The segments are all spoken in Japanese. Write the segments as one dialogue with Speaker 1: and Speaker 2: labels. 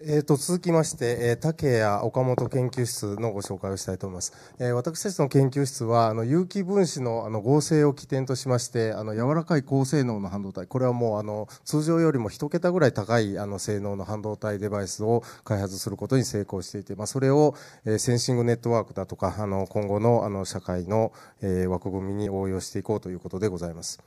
Speaker 1: えーと、続きまして、えー、竹谷岡本研究室のご紹介をしたいと思います、えー、私たちの研究室はあの有機分子のあの合成を起点としましてあの柔らかい高性能の半導体これはもうあの通常よりも1桁ぐらい高いあの性能の半導体デバイスを開発することに成功していて、まあ、それを、えー、センシングネットワークだとかあの今後のあの社会の、えー、枠組みに応用していこうということでございます。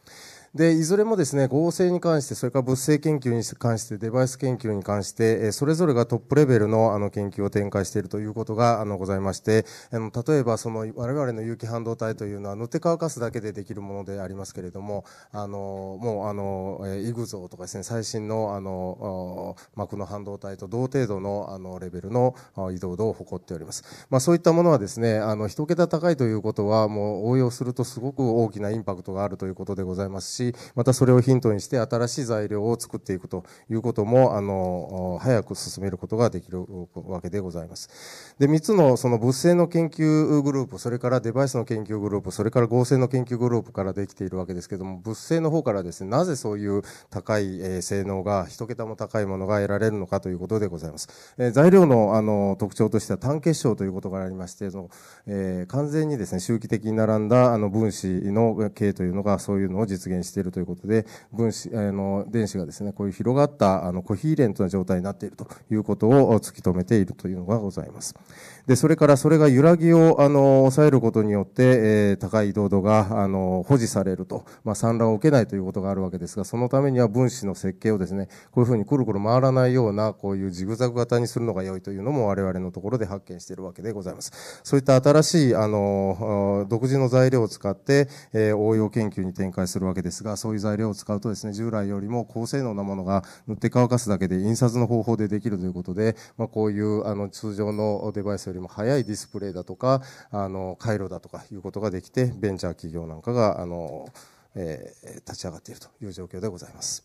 Speaker 1: でいずれもですね合成に関してそれから物性研究に関してデバイス研究に関してそれぞれがトップレベルのあの研究を展開しているということがあのございまして例えばその我々の有機半導体というのは塗って乾かすだけでできるものでありますけれどもあのもうあのイグゾーとかですね最新のあの膜の半導体と同程度のあのレベルの移動度を誇っております、まあ、そういったものはですねあの一桁高いということはもう応用するとすごく大きなインパクトがあるということでございますしし、またそれをヒントにして新しい材料を作っていくということも、あの、早く進めることができるわけでございます。で、3つのその物性の研究グループ、それからデバイスの研究グループ、それから合成の研究グループからできているわけですけども、物性の方からですね、なぜそういう高い性能が、1桁も高いものが得られるのかということでございます。え材料の、あの、特徴としては単結晶ということがありまして、の、えー、完全にですね、周期的に並んだ、あの、分子の系というのが、そういうのを実現してしているということで、分子、あの、電子がですね、こういう広がった、あの、コヒーレントな状態になっているということを突き止めているというのがございます。で、それからそれが揺らぎを、あの、抑えることによって、えー、高い移動度が、あの、保持されると、まあ、産卵を受けないということがあるわけですが、そのためには分子の設計をですね、こういうふうにくるくる回らないような、こういうジグザグ型にするのが良いというのも我々のところで発見しているわけでございます。そういった新しい、あの、独自の材料を使って、えー、応用研究に展開するわけですですが、そういう材料を使うとですね、従来よりも高性能なものが塗って乾かすだけで印刷の方法でできるということで、まあ、こういうあの通常のデバイスよりも早いディスプレイだとか、あの回路だとかいうことができて、ベンチャー企業なんかが、あの、えー、立ち上がっているという状況でございます。